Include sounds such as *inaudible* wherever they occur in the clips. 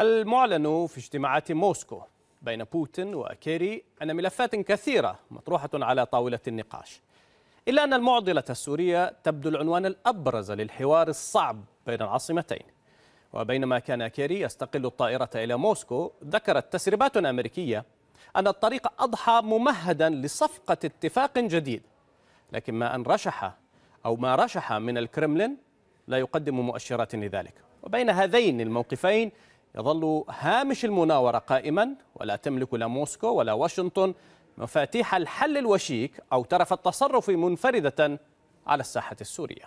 المعلن في اجتماعات موسكو بين بوتين وكيري أن ملفات كثيرة مطروحة على طاولة النقاش إلا أن المعضلة السورية تبدو العنوان الأبرز للحوار الصعب بين العاصمتين وبينما كان كيري يستقل الطائرة إلى موسكو ذكرت تسريبات أمريكية أن الطريق أضحى ممهدا لصفقة اتفاق جديد لكن ما أن رشح أو ما رشح من الكرملين لا يقدم مؤشرات لذلك وبين هذين الموقفين يظل هامش المناورة قائما ولا تملك لا موسكو ولا واشنطن مفاتيح الحل الوشيك أو ترف التصرف منفردة على الساحة السورية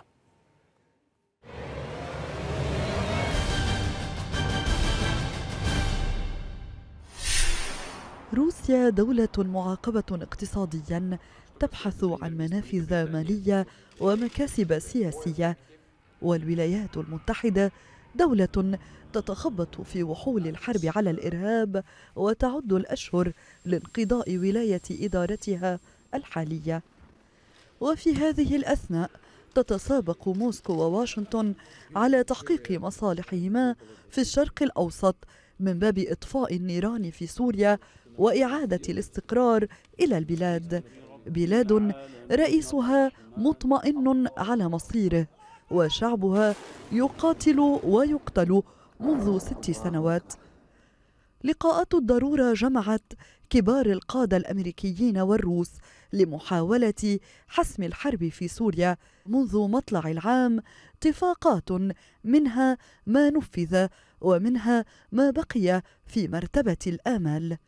روسيا دولة معاقبة اقتصاديا تبحث عن منافذ مالية ومكاسب سياسية والولايات المتحدة دولة تتخبط في وحول الحرب على الإرهاب وتعد الأشهر لانقضاء ولاية إدارتها الحالية وفي هذه الأثناء تتسابق موسكو وواشنطن على تحقيق مصالحهما في الشرق الأوسط من باب إطفاء النيران في سوريا وإعادة الاستقرار إلى البلاد بلاد رئيسها مطمئن على مصيره وشعبها يقاتل ويقتل منذ ست سنوات لقاءات الضرورة جمعت كبار القادة الأمريكيين والروس لمحاولة حسم الحرب في سوريا منذ مطلع العام اتفاقات منها ما نفذ ومنها ما بقي في مرتبة الآمال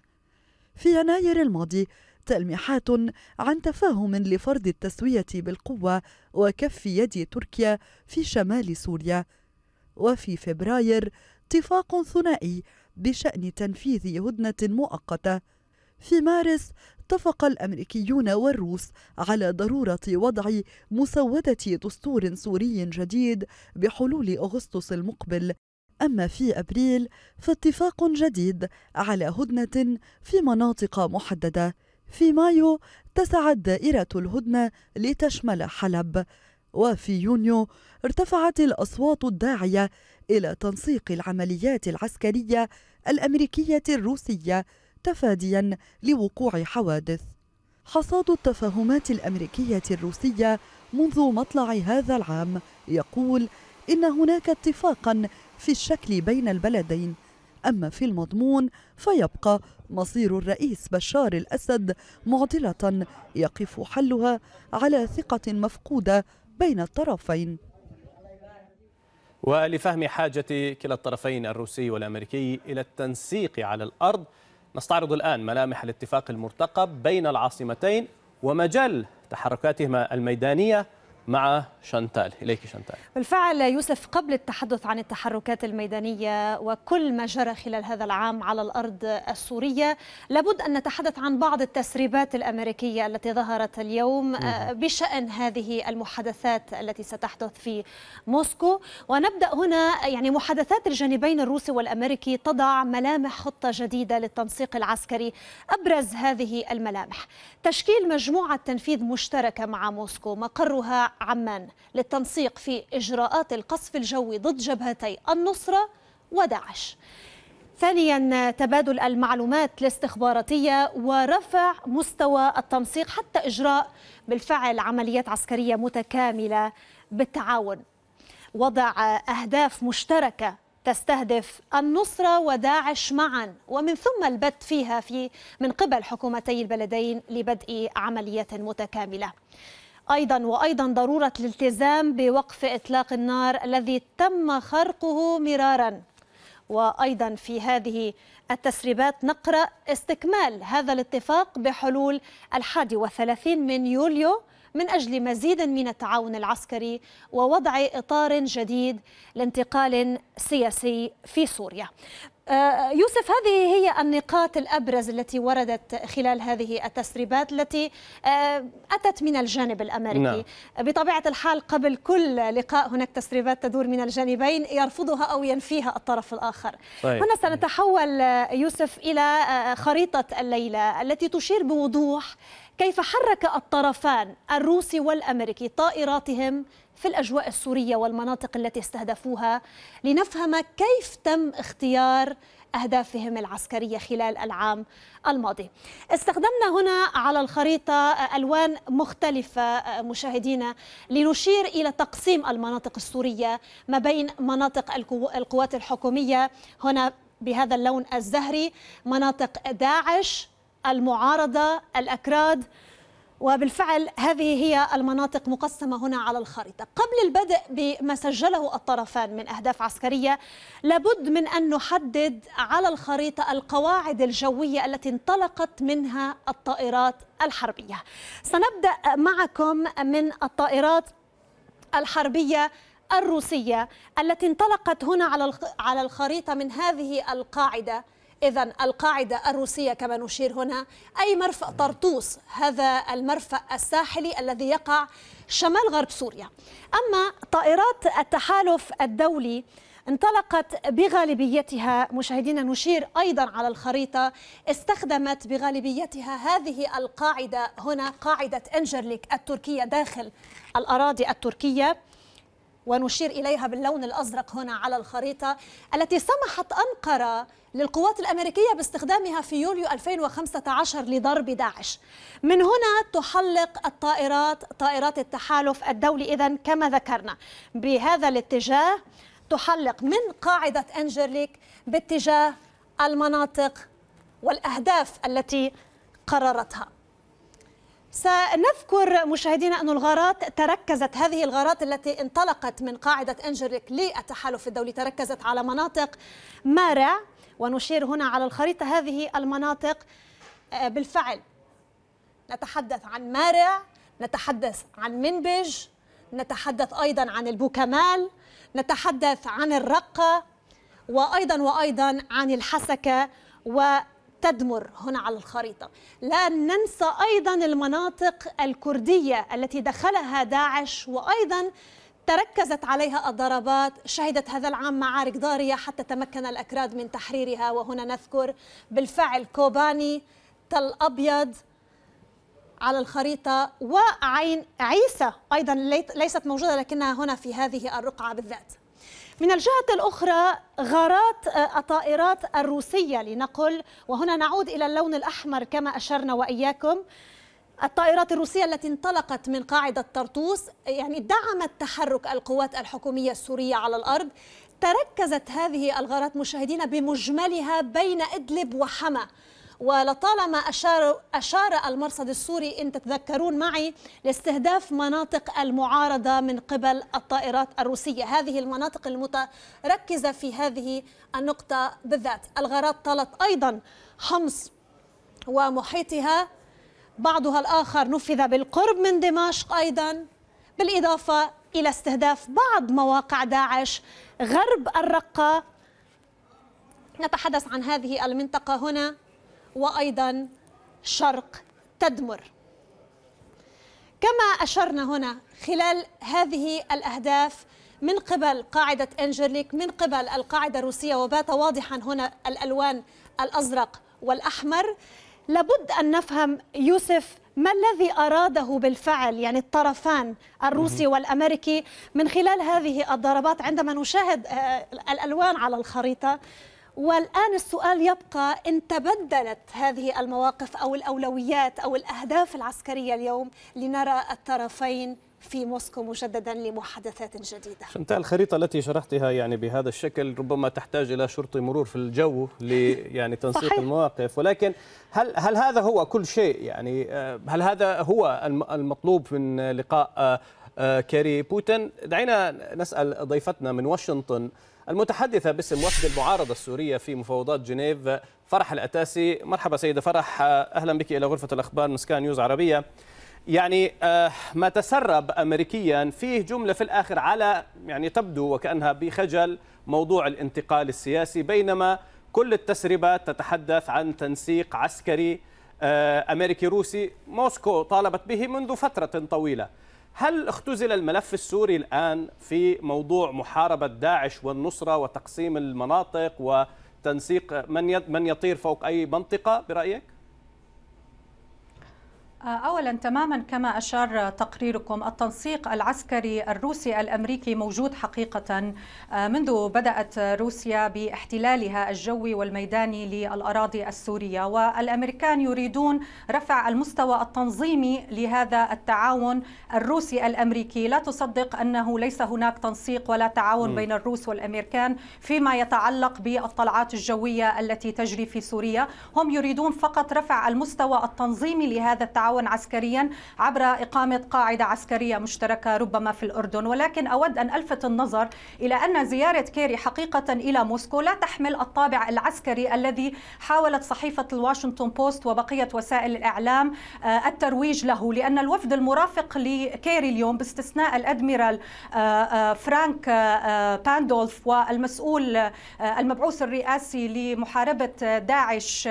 في يناير الماضي تلميحات عن تفاهم لفرض التسوية بالقوة وكف يد تركيا في شمال سوريا وفي فبراير اتفاق ثنائي بشأن تنفيذ هدنة مؤقتة في مارس اتفق الامريكيون والروس على ضروره وضع مسوده دستور سوري جديد بحلول اغسطس المقبل اما في ابريل فاتفاق جديد على هدنه في مناطق محدده في مايو تسعت دائره الهدنه لتشمل حلب وفي يونيو ارتفعت الأصوات الداعية إلى تنسيق العمليات العسكرية الأمريكية الروسية تفاديا لوقوع حوادث حصاد التفاهمات الأمريكية الروسية منذ مطلع هذا العام يقول إن هناك اتفاقا في الشكل بين البلدين أما في المضمون فيبقى مصير الرئيس بشار الأسد معضلة يقف حلها على ثقة مفقودة بين الطرفين ولفهم حاجة كلا الطرفين الروسي والأمريكي إلى التنسيق على الأرض نستعرض الآن ملامح الاتفاق المرتقب بين العاصمتين ومجال تحركاتهما الميدانية مع شانتال إليك شانتال بالفعل يوسف قبل التحدث عن التحركات الميدانية وكل ما جرى خلال هذا العام على الأرض السورية لابد أن نتحدث عن بعض التسريبات الأمريكية التي ظهرت اليوم آه، بشأن هذه المحادثات التي ستحدث في موسكو ونبدأ هنا يعني محادثات الجانبين الروسي والأمريكي تضع ملامح خطة جديدة للتنسيق العسكري أبرز هذه الملامح تشكيل مجموعة تنفيذ مشتركة مع موسكو مقرها عمان للتنسيق في إجراءات القصف الجوي ضد جبهتي النصرة وداعش ثانيا تبادل المعلومات الاستخباراتية ورفع مستوى التنسيق حتى إجراء بالفعل عمليات عسكرية متكاملة بالتعاون وضع أهداف مشتركة تستهدف النصرة وداعش معا ومن ثم البت فيها في من قبل حكومتي البلدين لبدء عمليات متكاملة أيضا وأيضا ضرورة الالتزام بوقف إطلاق النار الذي تم خرقه مرارا وأيضا في هذه التسريبات نقرأ استكمال هذا الاتفاق بحلول الحادي والثلاثين من يوليو من أجل مزيد من التعاون العسكري ووضع إطار جديد لانتقال سياسي في سوريا آه، يوسف هذه هي النقاط الأبرز التي وردت خلال هذه التسريبات التي آه، أتت من الجانب الأمريكي نعم. بطبيعة الحال قبل كل لقاء هناك تسريبات تدور من الجانبين يرفضها أو ينفيها الطرف الآخر طيب. هنا سنتحول آه، يوسف إلى خريطة الليلة التي تشير بوضوح كيف حرك الطرفان الروسي والامريكي طائراتهم في الاجواء السوريه والمناطق التي استهدفوها لنفهم كيف تم اختيار اهدافهم العسكريه خلال العام الماضي. استخدمنا هنا على الخريطه الوان مختلفه مشاهدينا لنشير الى تقسيم المناطق السوريه ما بين مناطق القوات الحكوميه هنا بهذا اللون الزهري مناطق داعش المعارضة الأكراد وبالفعل هذه هي المناطق مقسمة هنا على الخريطة قبل البدء بما سجله الطرفان من أهداف عسكرية لابد من أن نحدد على الخريطة القواعد الجوية التي انطلقت منها الطائرات الحربية سنبدأ معكم من الطائرات الحربية الروسية التي انطلقت هنا على الخريطة من هذه القاعدة إذا القاعدة الروسية كما نشير هنا أي مرفأ طرطوس هذا المرفأ الساحلي الذي يقع شمال غرب سوريا أما طائرات التحالف الدولي انطلقت بغالبيتها مشاهدينا نشير ايضا على الخريطه استخدمت بغالبيتها هذه القاعده هنا قاعده انجرليك التركيه داخل الاراضي التركيه ونشير إليها باللون الأزرق هنا على الخريطة التي سمحت أنقرة للقوات الأمريكية باستخدامها في يوليو 2015 لضرب داعش من هنا تحلق الطائرات طائرات التحالف الدولي إذا كما ذكرنا بهذا الاتجاه تحلق من قاعدة أنجرليك باتجاه المناطق والأهداف التي قررتها سنذكر مشاهدينا أن الغارات تركزت هذه الغارات التي انطلقت من قاعدة أنجريك للتحالف الدولي تركزت على مناطق مارع ونشير هنا على الخريطة هذه المناطق آه، بالفعل نتحدث عن مارع نتحدث عن منبج نتحدث أيضا عن البوكمال نتحدث عن الرقة وأيضا وأيضا عن الحسكة و تدمر هنا على الخريطة لا ننسى أيضا المناطق الكردية التي دخلها داعش وأيضا تركزت عليها الضربات شهدت هذا العام معارك ضارية حتى تمكن الأكراد من تحريرها وهنا نذكر بالفعل كوباني تل أبيض على الخريطة وعين عيسى أيضا ليست موجودة لكنها هنا في هذه الرقعة بالذات من الجهة الأخرى غارات آه، الطائرات الروسية لنقل وهنا نعود إلى اللون الأحمر كما أشرنا وإياكم الطائرات الروسية التي انطلقت من قاعدة طرطوس يعني دعمت تحرك القوات الحكومية السورية على الأرض تركزت هذه الغارات مشاهدينا بمجملها بين إدلب وحما ولطالما أشار, أشار المرصد السوري إن تتذكرون معي لاستهداف مناطق المعارضة من قبل الطائرات الروسية هذه المناطق المتركزة في هذه النقطة بالذات الغارات طالت أيضا حمص ومحيطها بعضها الآخر نفذ بالقرب من دمشق أيضا بالإضافة إلى استهداف بعض مواقع داعش غرب الرقة نتحدث عن هذه المنطقة هنا وأيضا شرق تدمر كما أشرنا هنا خلال هذه الأهداف من قبل قاعدة أنجرليك من قبل القاعدة الروسية وبات واضحا هنا الألوان الأزرق والأحمر لابد أن نفهم يوسف ما الذي أراده بالفعل يعني الطرفان الروسي والأمريكي من خلال هذه الضربات عندما نشاهد آه، الألوان على الخريطة والآن السؤال يبقى إن تبدلت هذه المواقف أو الأولويات أو الأهداف العسكرية اليوم لنرى الطرفين في موسكو مجددا لمحادثات جديدة شنتاء الخريطة التي شرحتها يعني بهذا الشكل ربما تحتاج إلى شرطي مرور في الجو *laughs* يعني تنسيق المواقف ولكن هل, هل هذا هو كل شيء يعني آه، هل هذا هو المطلوب من لقاء آه، آه، كاري بوتين دعينا نسأل ضيفتنا من واشنطن المتحدثة باسم وفد المعارضة السورية في مفاوضات جنيف فرح الأتاسي مرحبا سيدة فرح أهلا بك إلى غرفة الأخبار نسكان نيوز عربية يعني آه، ما تسرب أمريكيا فيه جملة في الآخر على يعني تبدو وكأنها بخجل موضوع الانتقال السياسي بينما كل التسريبات تتحدث عن تنسيق عسكري آه، أمريكي روسي موسكو طالبت به منذ فترة طويلة هل اختزل الملف السوري الآن في موضوع محاربة داعش والنصرة وتقسيم المناطق وتنسيق من من يطير فوق أي منطقة برأيك؟ آه، اولا تماما كما اشار تقريركم التنسيق العسكري الروسي الامريكي موجود حقيقه آه، منذ بدات روسيا باحتلالها الجوي والميداني للاراضي السوريه والامريكان يريدون رفع المستوى التنظيمي لهذا التعاون الروسي الامريكي لا تصدق انه ليس هناك تنسيق ولا تعاون بين الروس والامريكان فيما يتعلق بالطلعات الجويه التي تجري في سوريا هم يريدون فقط رفع المستوى التنظيمي لهذا التعاون التعاون عسكريا عبر إقامة قاعدة عسكرية مشتركة ربما في الأردن ولكن أود أن ألفت النظر إلى أن زيارة كيري حقيقة إلى موسكو لا تحمل الطابع العسكري الذي حاولت صحيفة الواشنطن بوست وبقية وسائل الإعلام آه، الترويج له لأن الوفد المرافق لكيري اليوم باستثناء الأدميرال آه، آه، فرانك باندولف والمسؤول المبعوث الرئاسي لمحاربة داعش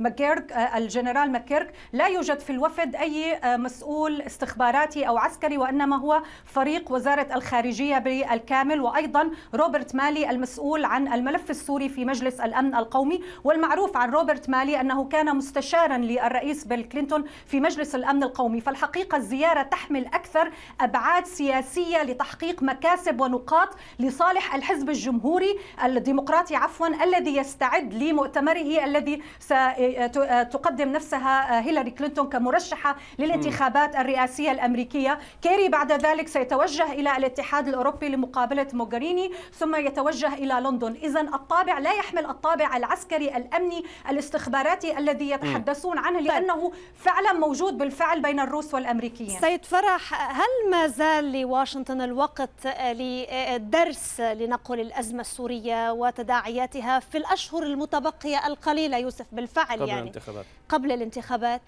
ماكيرك الجنرال ماكيرك ذلك لا يوجد في الوفد أي آه، مسؤول استخباراتي أو عسكري وإنما هو فريق وزارة الخارجية بالكامل وأيضا روبرت مالي المسؤول عن الملف السوري في مجلس الأمن القومي والمعروف عن روبرت مالي أنه كان مستشارا للرئيس بيل كلينتون في مجلس الأمن القومي فالحقيقة الزيارة تحمل أكثر أبعاد سياسية لتحقيق مكاسب ونقاط لصالح الحزب الجمهوري الديمقراطي عفوا الذي يستعد لمؤتمره الذي ستقدم آه، آه، نفسها هيلاري كلينتون كمرشحة للانتخابات الرئاسية الأمريكية كيري بعد ذلك سيتوجه إلى الاتحاد الأوروبي لمقابلة موغريني ثم يتوجه إلى لندن إذا الطابع لا يحمل الطابع العسكري الأمني الاستخباراتي الذي يتحدثون عنه طيب. لأنه فعلا موجود بالفعل بين الروس والأمريكيين سيد فرح هل ما زال لواشنطن الوقت للدرس لنقل الأزمة السورية وتداعياتها في الأشهر المتبقية القليلة يوسف بالفعل قبل يعني الانتخابات. قبل الانتخابات الرقابات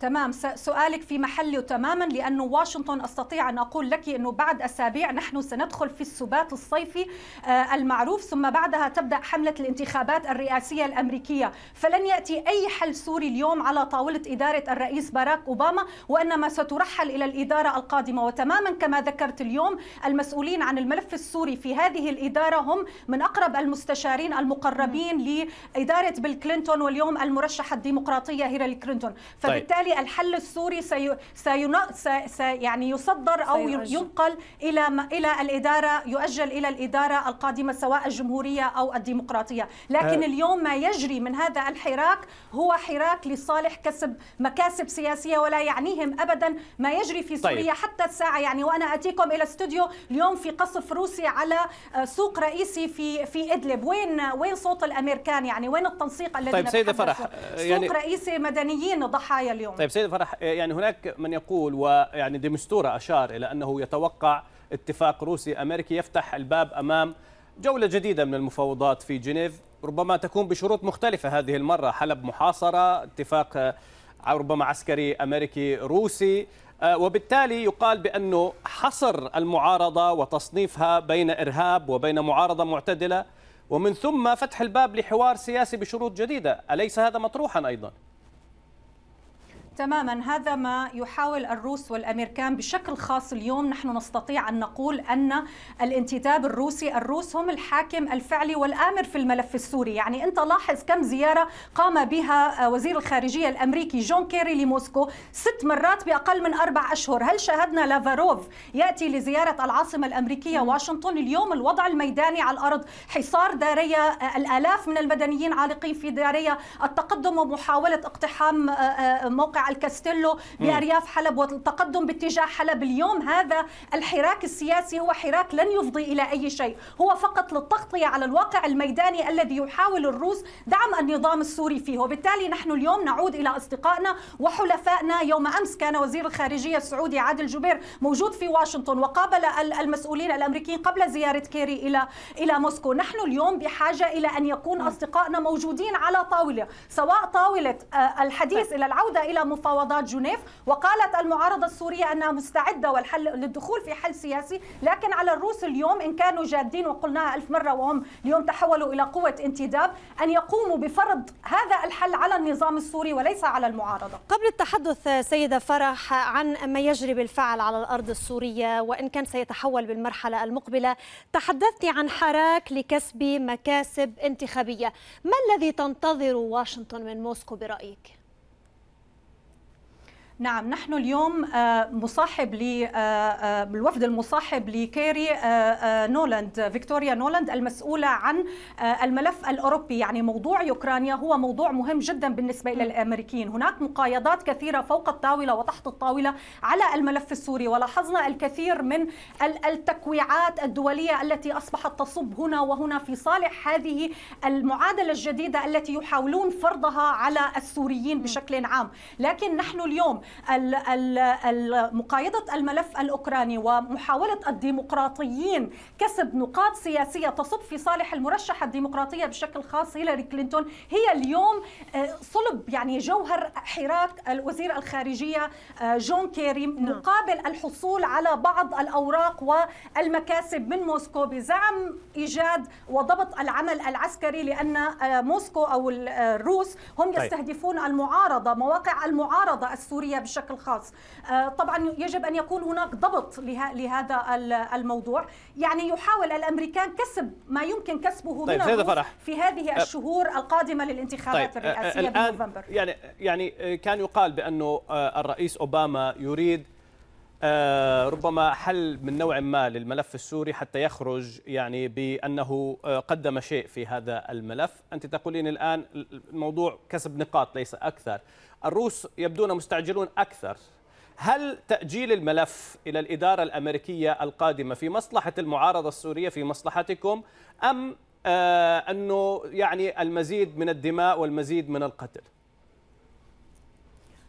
تمام سؤالك في محله تماما لأنه واشنطن أستطيع أن أقول لك أنه بعد أسابيع نحن سندخل في السبات الصيفي آه، المعروف ثم بعدها تبدأ حملة الانتخابات الرئاسية الأمريكية فلن يأتي أي حل سوري اليوم على طاولة إدارة الرئيس باراك أوباما وإنما سترحل إلى الإدارة القادمة وتماما كما ذكرت اليوم المسؤولين عن الملف السوري في هذه الإدارة هم من أقرب المستشارين المقربين لإدارة بيل كلينتون واليوم المرشحة الديمقراطية هيلاري كلينتون طيب. فبالتالي وبالتالي الحل السوري سي... سينا... سي... سي... يعني يصدر أو سيعجل. ينقل إلى إلى الإدارة يؤجل إلى الإدارة القادمة سواء الجمهورية أو الديمقراطية لكن أه. اليوم ما يجري من هذا الحراك هو حراك لصالح كسب مكاسب سياسية ولا يعنيهم أبدا ما يجري في سوريا طيب. حتى الساعة يعني وأنا أتيكم إلى استوديو اليوم في قصف روسي على آه، سوق رئيسي في في إدلب وين وين صوت الأمريكان يعني وين التنسيق الذي طيب سيدة فرح آه، سوق يعني... رئيسي مدنيين ضحايا اليوم طيب سيد فرح آه، يعني هناك من يقول ويعني ديمستورا أشار إلى أنه يتوقع اتفاق روسي أمريكي يفتح الباب أمام جولة جديدة من المفاوضات في جنيف ربما تكون بشروط مختلفة هذه المرة حلب محاصرة اتفاق آه، ربما عسكري أمريكي روسي آه، وبالتالي يقال بأنه حصر المعارضة وتصنيفها بين إرهاب وبين معارضة معتدلة ومن ثم فتح الباب لحوار سياسي بشروط جديدة أليس هذا مطروحا أيضا؟ تماما هذا ما يحاول الروس والامريكان بشكل خاص اليوم نحن نستطيع ان نقول ان الانتداب الروسي الروس هم الحاكم الفعلي والامر في الملف السوري يعني انت لاحظ كم زياره قام بها آه، وزير الخارجيه الامريكي جون كيري لموسكو ست مرات باقل من اربع اشهر هل شاهدنا لافاروف ياتي لزياره العاصمه الامريكيه واشنطن اليوم الوضع الميداني على الارض حصار داريه آه، الالاف من المدنيين عالقين في داريه التقدم ومحاوله اقتحام آه، موقع الكاستيلو بارياف حلب والتقدم باتجاه حلب اليوم هذا الحراك السياسي هو حراك لن يفضي الى اي شيء هو فقط للتغطيه على الواقع الميداني الذي يحاول الروس دعم النظام السوري فيه وبالتالي نحن اليوم نعود الى اصدقائنا وحلفائنا يوم امس كان وزير الخارجيه السعودي عادل جبير موجود في واشنطن وقابل المسؤولين الامريكيين قبل زياره كيري الى الى موسكو نحن اليوم بحاجه الى ان يكون اصدقائنا موجودين على طاوله سواء طاوله آه، الحديث طيب. الى العوده الى مفاوضات جنيف وقالت المعارضة السورية أنها مستعدة والحل للدخول في حل سياسي لكن على الروس اليوم إن كانوا جادين وقلناها ألف مرة وهم اليوم تحولوا إلى قوة انتداب أن يقوموا بفرض هذا الحل على النظام السوري وليس على المعارضة قبل التحدث سيدة فرح عن ما يجري بالفعل على الأرض السورية وإن كان سيتحول بالمرحلة المقبلة تحدثت عن حراك لكسب مكاسب انتخابية ما الذي تنتظر واشنطن من موسكو برأيك؟ نعم نحن اليوم آه، مصاحب بالوفد آه، آه، المصاحب لكيري نولاند فيكتوريا نولاند المسؤولة عن الملف الأوروبي يعني موضوع أوكرانيا هو موضوع مهم جدا بالنسبة إلى الأمريكيين هناك مقايضات كثيرة فوق الطاولة وتحت الطاولة على الملف السوري ولاحظنا الكثير من التكويعات الدولية التي أصبحت تصب هنا وهنا في صالح هذه المعادلة الجديدة التي يحاولون فرضها على السوريين بشكل عام لكن نحن اليوم مقايضة الملف الأوكراني ومحاولة الديمقراطيين كسب نقاط سياسية تصب في صالح المرشحة الديمقراطية بشكل خاص هيلاري كلينتون هي اليوم آه، صلب يعني جوهر حراك الوزير الخارجية آه، جون كيري نعم. مقابل الحصول على بعض الأوراق والمكاسب من موسكو بزعم إيجاد وضبط العمل العسكري لأن آه، موسكو أو الروس هم طيب. يستهدفون المعارضة مواقع المعارضة السورية بشكل خاص آه، طبعا يجب أن يكون هناك ضبط لهذا الموضوع يعني يحاول الأمريكان كسب ما يمكن كسبه طيب من فرح. في هذه الشهور القادمة للانتخابات طيب الرئاسية الآن بنوفمبر يعني, يعني كان يقال بأنه آه، الرئيس أوباما يريد آه، ربما حل من نوع ما للملف السوري حتى يخرج يعني بأنه قدم شيء في هذا الملف أنت تقولين الآن الموضوع كسب نقاط ليس أكثر الروس يبدون مستعجلون أكثر هل تأجيل الملف إلى الإدارة الأمريكية القادمة في مصلحة المعارضة السورية في مصلحتكم أم آه، أنه يعني المزيد من الدماء والمزيد من القتل؟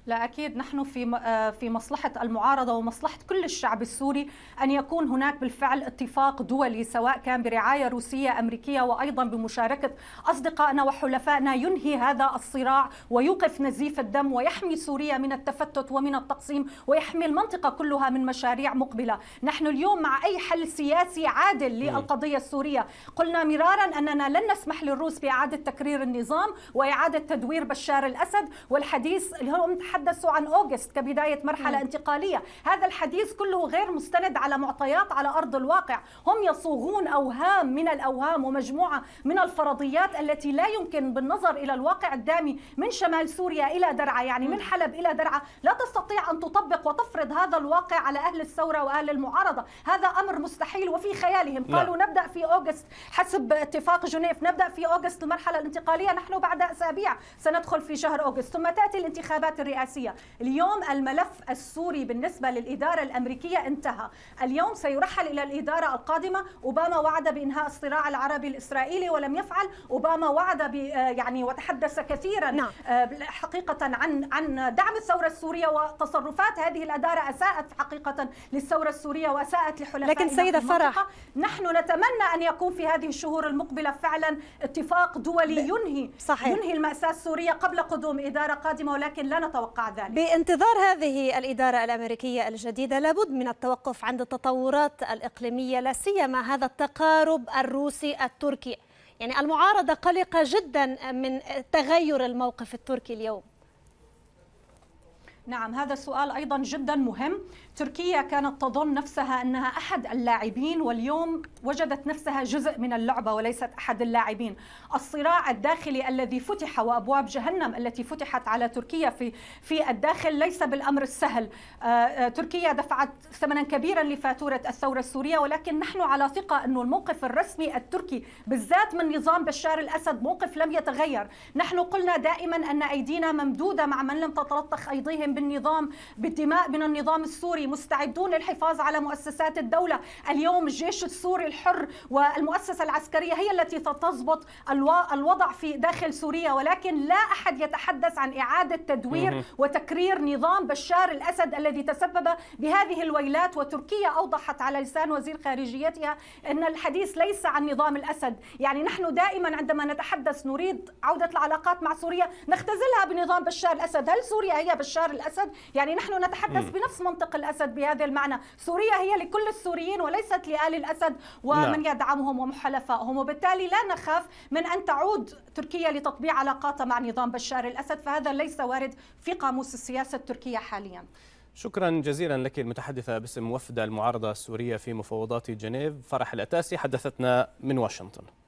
لا أكيد نحن في آه، في مصلحة المعارضة ومصلحة كل الشعب السوري أن يكون هناك بالفعل اتفاق دولي سواء كان برعاية روسية أمريكية وأيضا بمشاركة أصدقائنا وحلفائنا ينهي هذا الصراع ويوقف نزيف الدم ويحمي سوريا من التفتت ومن التقسيم ويحمي المنطقة كلها من مشاريع مقبلة نحن اليوم مع أي حل سياسي عادل للقضية السورية قلنا مرارا أننا لن نسمح للروس بإعادة تكرير النظام وإعادة تدوير بشار الأسد والحديث اليوم يتحدثوا عن أوغست كبداية مرحلة انتقالية هذا الحديث كله غير مستند على معطيات على أرض الواقع هم يصوغون أوهام من الأوهام ومجموعة من الفرضيات التي لا يمكن بالنظر إلى الواقع الدامي من شمال سوريا إلى درعا يعني من حلب إلى درعا لا تستطيع أن تطبق وتفرض هذا الواقع على أهل الثورة وأهل المعارضة هذا أمر مستحيل وفي خيالهم نعم. قالوا لا. نبدأ في أوغست حسب اتفاق جنيف نبدأ في أوغست المرحلة الانتقالية نحن بعد أسابيع سندخل في شهر أوغست ثم تأتي الانتخابات الرئاسية الرئاسية اليوم الملف السوري بالنسبة للإدارة الأمريكية انتهى اليوم سيرحل إلى الإدارة القادمة أوباما وعد بإنهاء الصراع العربي الإسرائيلي ولم يفعل أوباما وعد آه، يعني وتحدث كثيرا نعم. آه، حقيقة عن عن دعم الثورة السورية وتصرفات هذه الإدارة أساءت حقيقة للثورة السورية وأساءت لحلفائها لكن سيدة فرح نحن نتمنى أن يكون في هذه الشهور المقبلة فعلا اتفاق دولي ينهي صحيح. ينهي المأساة السورية قبل قدوم إدارة قادمة ولكن لا نتوقع يتوقع ذلك بانتظار هذه الإدارة الأمريكية الجديدة لابد من التوقف عند التطورات الإقليمية لا سيما هذا التقارب الروسي التركي يعني المعارضة قلقة جدا من تغير الموقف التركي اليوم نعم هذا السؤال أيضا جدا مهم تركيا كانت تظن نفسها أنها أحد اللاعبين واليوم وجدت نفسها جزء من اللعبة وليست أحد اللاعبين الصراع الداخلي الذي فتح وأبواب جهنم التي فتحت على تركيا في, في الداخل ليس بالأمر السهل آه، آه، تركيا دفعت ثمنا كبيرا لفاتورة الثورة السورية ولكن نحن على ثقة أن الموقف الرسمي التركي بالذات من نظام بشار الأسد موقف لم يتغير نحن قلنا دائما أن أيدينا ممدودة مع من لم تتلطخ أيديهم بالنظام بالدماء من النظام السوري السوري مستعدون للحفاظ على مؤسسات الدولة اليوم الجيش السوري الحر والمؤسسة العسكرية هي التي تضبط الوضع في داخل سوريا ولكن لا أحد يتحدث عن إعادة تدوير وتكرير نظام بشار الأسد الذي تسبب بهذه الويلات وتركيا أوضحت على لسان وزير خارجيتها أن الحديث ليس عن نظام الأسد يعني نحن دائما عندما نتحدث نريد عودة العلاقات مع سوريا نختزلها بنظام بشار الأسد هل سوريا هي بشار الأسد؟ يعني نحن نتحدث بنفس منطق الأسد الأسد بهذا المعنى سوريا هي لكل السوريين وليست لآل الأسد ومن لا. نعم. يدعمهم ومحلفائهم وبالتالي لا نخاف من أن تعود تركيا لتطبيع علاقاتها مع نظام بشار الأسد فهذا ليس وارد في قاموس السياسة التركية حاليا شكرا جزيلا لك المتحدثة باسم وفد المعارضة السورية في مفاوضات جنيف فرح الأتاسي حدثتنا من واشنطن